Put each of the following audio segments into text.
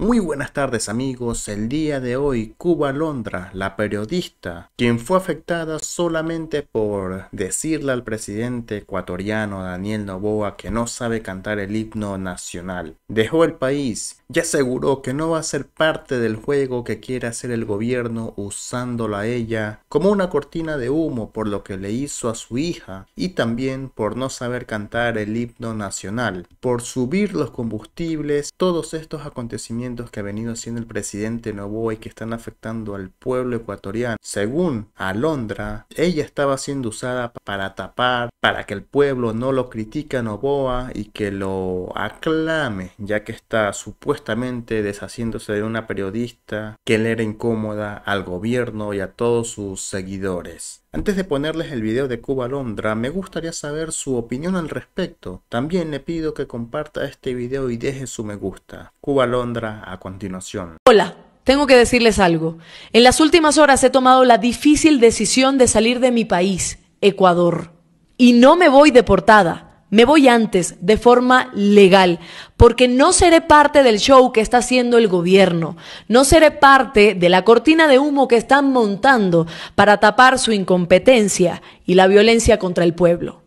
Muy buenas tardes amigos, el día de hoy Cuba Londra, la periodista, quien fue afectada solamente por decirle al presidente ecuatoriano Daniel Novoa que no sabe cantar el himno nacional, dejó el país y aseguró que no va a ser parte del juego que quiere hacer el gobierno usándola a ella como una cortina de humo por lo que le hizo a su hija y también por no saber cantar el himno nacional, por subir los combustibles, todos estos acontecimientos que ha venido haciendo el presidente Novoa y que están afectando al pueblo ecuatoriano. Según Alondra, ella estaba siendo usada para tapar, para que el pueblo no lo critique a Novoa y que lo aclame, ya que está supuestamente deshaciéndose de una periodista que le era incómoda al gobierno y a todos sus seguidores. Antes de ponerles el video de Cuba Londra, me gustaría saber su opinión al respecto. También le pido que comparta este video y deje su me gusta. Cuba Londra a continuación. Hola, tengo que decirles algo. En las últimas horas he tomado la difícil decisión de salir de mi país, Ecuador. Y no me voy deportada. Me voy antes, de forma legal, porque no seré parte del show que está haciendo el gobierno, no seré parte de la cortina de humo que están montando para tapar su incompetencia y la violencia contra el pueblo.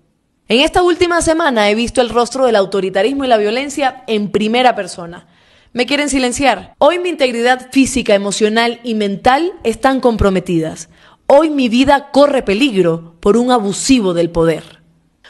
En esta última semana he visto el rostro del autoritarismo y la violencia en primera persona. Me quieren silenciar. Hoy mi integridad física, emocional y mental están comprometidas. Hoy mi vida corre peligro por un abusivo del poder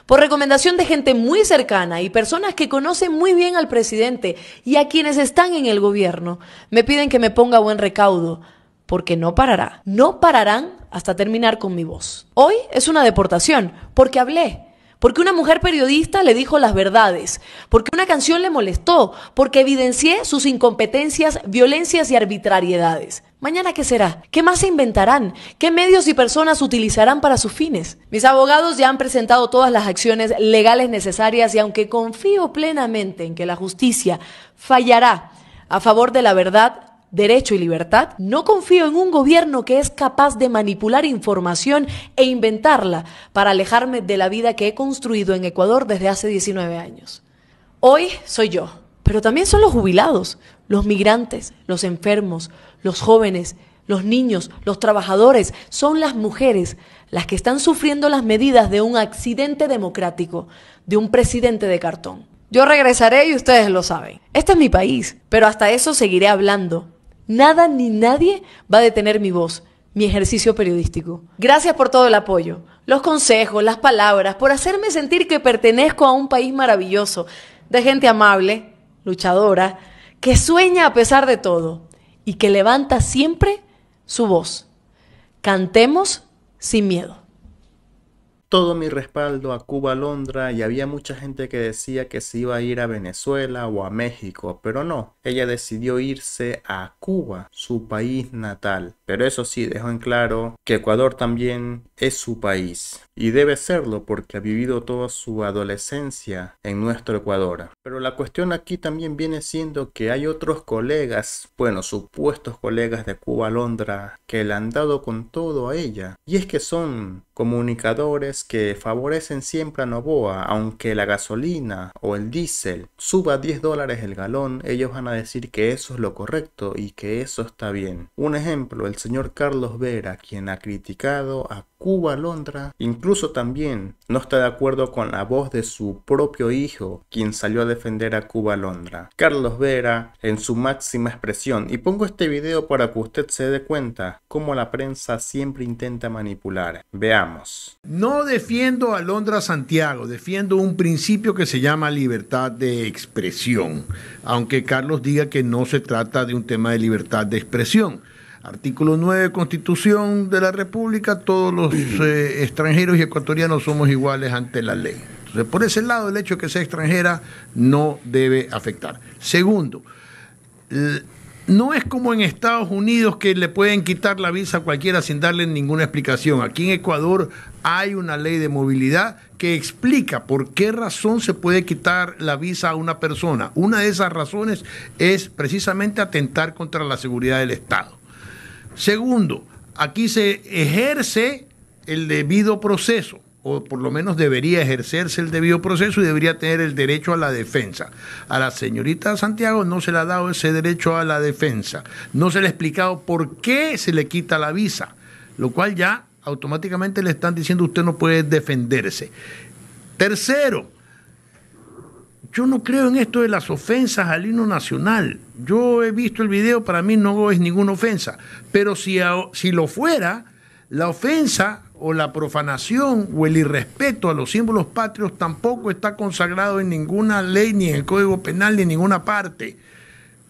por recomendación de gente muy cercana y personas que conocen muy bien al presidente y a quienes están en el gobierno, me piden que me ponga buen recaudo, porque no parará. No pararán hasta terminar con mi voz. Hoy es una deportación, porque hablé. Porque una mujer periodista le dijo las verdades, porque una canción le molestó, porque evidencié sus incompetencias, violencias y arbitrariedades. ¿Mañana qué será? ¿Qué más se inventarán? ¿Qué medios y personas utilizarán para sus fines? Mis abogados ya han presentado todas las acciones legales necesarias y aunque confío plenamente en que la justicia fallará a favor de la verdad, derecho y libertad, no confío en un gobierno que es capaz de manipular información e inventarla para alejarme de la vida que he construido en Ecuador desde hace 19 años. Hoy soy yo, pero también son los jubilados, los migrantes, los enfermos, los jóvenes, los niños, los trabajadores, son las mujeres las que están sufriendo las medidas de un accidente democrático, de un presidente de cartón. Yo regresaré y ustedes lo saben. Este es mi país, pero hasta eso seguiré hablando. Nada ni nadie va a detener mi voz, mi ejercicio periodístico. Gracias por todo el apoyo, los consejos, las palabras, por hacerme sentir que pertenezco a un país maravilloso, de gente amable, luchadora, que sueña a pesar de todo y que levanta siempre su voz. Cantemos sin miedo todo mi respaldo a Cuba, Londra y había mucha gente que decía que se iba a ir a Venezuela o a México, pero no, ella decidió irse a Cuba, su país natal. Pero eso sí, dejó en claro que Ecuador también es su país y debe serlo porque ha vivido toda su adolescencia en nuestro Ecuador. Pero la cuestión aquí también viene siendo que hay otros colegas, bueno, supuestos colegas de Cuba, Londra, que le han dado con todo a ella. Y es que son comunicadores que favorecen siempre a Novoa, aunque la gasolina o el diésel suba 10 dólares el galón, ellos van a decir que eso es lo correcto y que eso está bien. Un ejemplo, el señor Carlos Vera, quien ha criticado a Cuba Londra, incluso también no está de acuerdo con la voz de su propio hijo, quien salió a defender a Cuba Londra. Carlos Vera en su máxima expresión, y pongo este video para que usted se dé cuenta cómo la prensa siempre intenta manipular. Veamos. No defiendo a Londra Santiago, defiendo un principio que se llama libertad de expresión, aunque Carlos diga que no se trata de un tema de libertad de expresión. Artículo 9, Constitución de la República, todos los eh, extranjeros y ecuatorianos somos iguales ante la ley. por ese lado, el hecho de que sea extranjera no debe afectar. Segundo, no es como en Estados Unidos que le pueden quitar la visa a cualquiera sin darle ninguna explicación. Aquí en Ecuador hay una ley de movilidad que explica por qué razón se puede quitar la visa a una persona. Una de esas razones es precisamente atentar contra la seguridad del Estado. Segundo, aquí se ejerce el debido proceso o por lo menos debería ejercerse el debido proceso y debería tener el derecho a la defensa. A la señorita Santiago no se le ha dado ese derecho a la defensa. No se le ha explicado por qué se le quita la visa, lo cual ya automáticamente le están diciendo usted no puede defenderse. Tercero, yo no creo en esto de las ofensas al himno nacional. Yo he visto el video, para mí no es ninguna ofensa, pero si, si lo fuera, la ofensa o la profanación o el irrespeto a los símbolos patrios tampoco está consagrado en ninguna ley, ni en el Código Penal, ni en ninguna parte,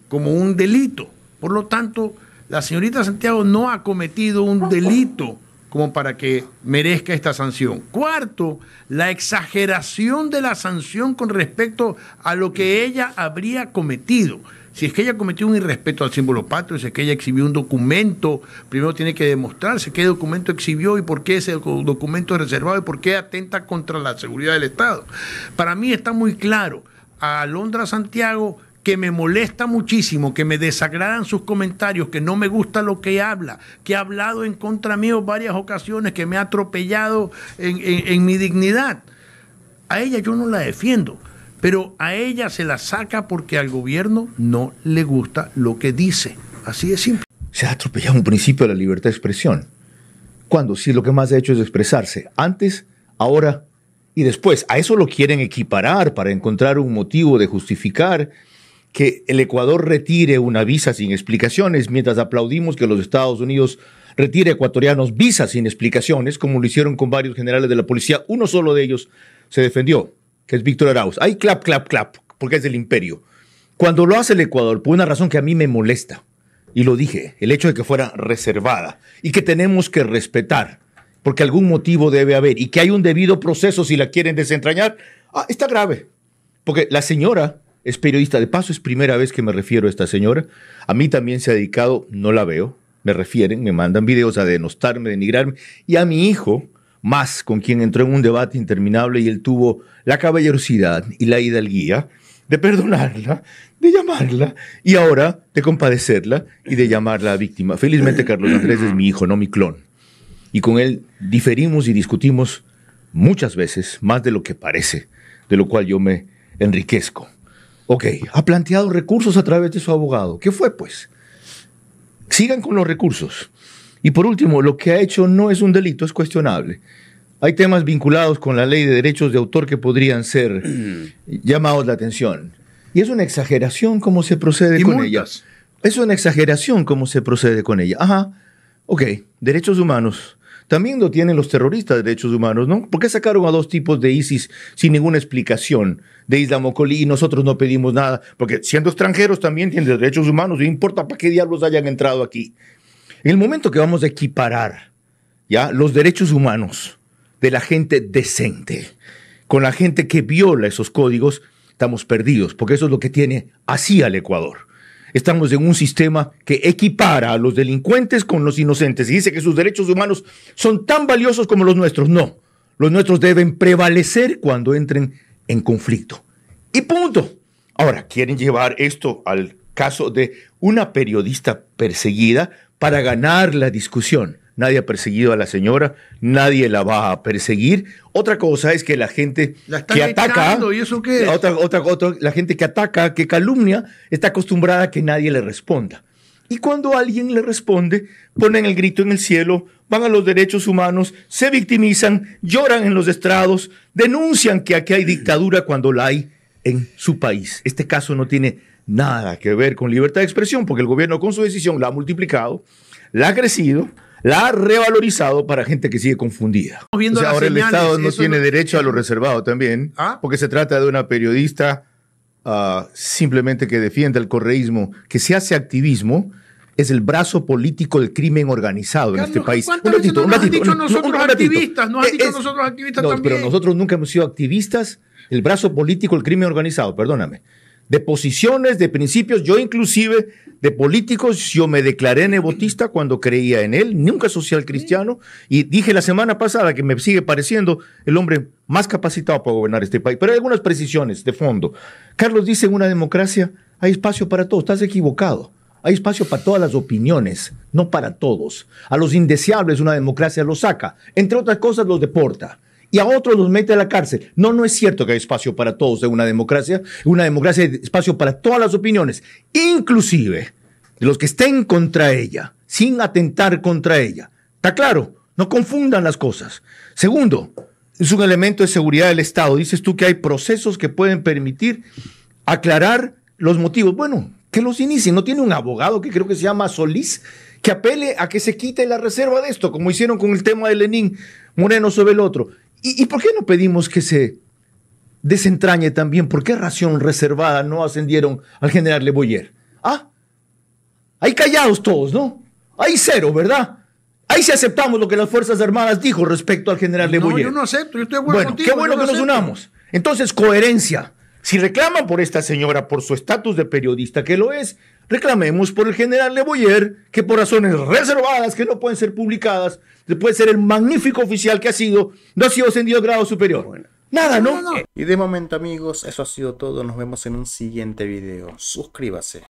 como un delito. Por lo tanto, la señorita Santiago no ha cometido un delito como para que merezca esta sanción. Cuarto, la exageración de la sanción con respecto a lo que ella habría cometido. Si es que ella cometió un irrespeto al símbolo patrio, si es que ella exhibió un documento, primero tiene que demostrarse qué documento exhibió y por qué ese documento es reservado y por qué atenta contra la seguridad del Estado. Para mí está muy claro, a Alondra Santiago que me molesta muchísimo, que me desagradan sus comentarios, que no me gusta lo que habla, que ha hablado en contra mío varias ocasiones, que me ha atropellado en, mi dignidad. A ella yo no la defiendo, pero a ella se la saca porque al gobierno no le gusta lo que dice. Así de simple. Se ha atropellado un principio de la libertad de expresión. Cuando Si lo que más ha hecho es expresarse. Antes, ahora y después. A eso lo quieren equiparar para encontrar un motivo de justificar que el Ecuador retire una visa sin explicaciones, mientras aplaudimos que los Estados Unidos retire a ecuatorianos visas sin explicaciones, como lo hicieron con varios generales de la policía. Uno solo de ellos se defendió, que es Víctor Arauz. Ahí clap, clap, clap, porque es del imperio. Cuando lo hace el Ecuador, por una razón que a mí me molesta, y lo dije, el hecho de que fuera reservada y que tenemos que respetar, porque algún motivo debe haber y que hay un debido proceso si la quieren desentrañar, ah, está grave. Porque la señora es periodista. De paso, es primera vez que me refiero a esta señora. A mí también se ha dedicado, no la veo, me refieren, me mandan videos a denostarme, denigrarme. Y a mi hijo, más, con quien entró en un debate interminable y él tuvo la caballerosidad y la hidalguía de perdonarla, de llamarla y ahora de compadecerla y de llamarla víctima. Felizmente Carlos Andrés es mi hijo, no mi clon. Y con él diferimos y discutimos muchas veces, más de lo que parece, de lo cual yo me enriquezco. Ok, ha planteado recursos a través de su abogado. ¿Qué fue, pues? Sigan con los recursos. Y por último, lo que ha hecho no es un delito, es cuestionable. Hay temas vinculados con la ley de derechos de autor que podrían ser llamados la atención. Y es una exageración cómo se procede con ellas. Es una exageración cómo se procede con ella. Ajá, ok, derechos humanos también lo tienen los terroristas de derechos humanos, ¿no? ¿Por qué sacaron a dos tipos de ISIS sin ninguna explicación de Islamocolí y nosotros no pedimos nada? Porque siendo extranjeros también tienen derechos humanos, no importa para qué diablos hayan entrado aquí. En el momento que vamos a equiparar ya los derechos humanos de la gente decente con la gente que viola esos códigos, estamos perdidos, porque eso es lo que tiene así al Ecuador estamos en un sistema que equipara a los delincuentes con los inocentes y dice que sus derechos humanos son tan valiosos como los nuestros. No, los nuestros deben prevalecer cuando entren en conflicto. Y punto. Ahora, quieren llevar esto al caso de una periodista perseguida para ganar la discusión nadie ha perseguido a la señora, nadie la va a perseguir. Otra cosa es que la gente que ataca, ¿y eso la gente que ataca, que calumnia, está acostumbrada a que nadie le responda. Y cuando alguien le responde, ponen el grito en el cielo, van a los derechos humanos, se victimizan, lloran en los estrados, denuncian que aquí hay dictadura cuando la hay en su país. Este caso no tiene nada que ver con libertad de expresión, porque el gobierno con su decisión la ha multiplicado, la ha crecido, la ha revalorizado para gente que sigue confundida. o ahora el Estado no tiene derecho a lo reservado también, ¿Ah? porque se trata de una periodista ah, simplemente que defiende el correísmo, que se hace activismo, es el brazo político del crimen organizado en este país. no nos han dicho nosotros activistas? Nos dicho nosotros activistas también. Pero nosotros nunca hemos sido activistas. El brazo político del crimen organizado, perdóname de posiciones, de principios, yo inclusive de políticos, yo me declaré nebotista cuando creía en él, nunca social cristiano, y dije la semana pasada que me sigue pareciendo el hombre más capacitado para gobernar este país. Pero hay algunas precisiones de fondo. Carlos dice, una democracia hay espacio para todos, estás equivocado. Hay espacio para todas las opiniones, no para todos. A los indeseables una democracia los saca, entre otras cosas los deporta y a otros los mete a la cárcel. No, no es cierto que hay espacio para todos en una democracia. Una democracia es espacio para todas las opiniones, inclusive de los que estén contra ella, sin atentar contra ella. ¿Está claro? No confundan las cosas. Segundo, es un elemento de seguridad del Estado. Dices tú que hay procesos que pueden permitir aclarar los motivos. Bueno, que los inicien. No tiene un abogado que creo que se llama Solís que apele a que se quite la reserva de esto, como hicieron con el tema de Lenín Moreno sobre el otro. ¿Y, por qué no pedimos que se desentrañe también? ¿Por qué ración reservada no ascendieron al general Leboyer? Ah, ahí callados todos, ¿no? Ahí cero, ¿verdad? Ahí sí aceptamos lo que las Fuerzas Armadas dijo respecto al general Leboyer. No, yo no acepto, yo estoy de acuerdo bueno, Qué bueno que nos unamos. Entonces, coherencia. Si reclaman por esta señora, por su estatus de periodista, que lo es, reclamemos por el general Leboyer que por razones reservadas que no pueden ser publicadas, después ser el magnífico oficial que ha sido, no ha sido ascendido a grado superior. Nada, ¿no? no eh, Y de momento amigos, eso ha sido todo. Nos vemos en un siguiente video. Suscríbase.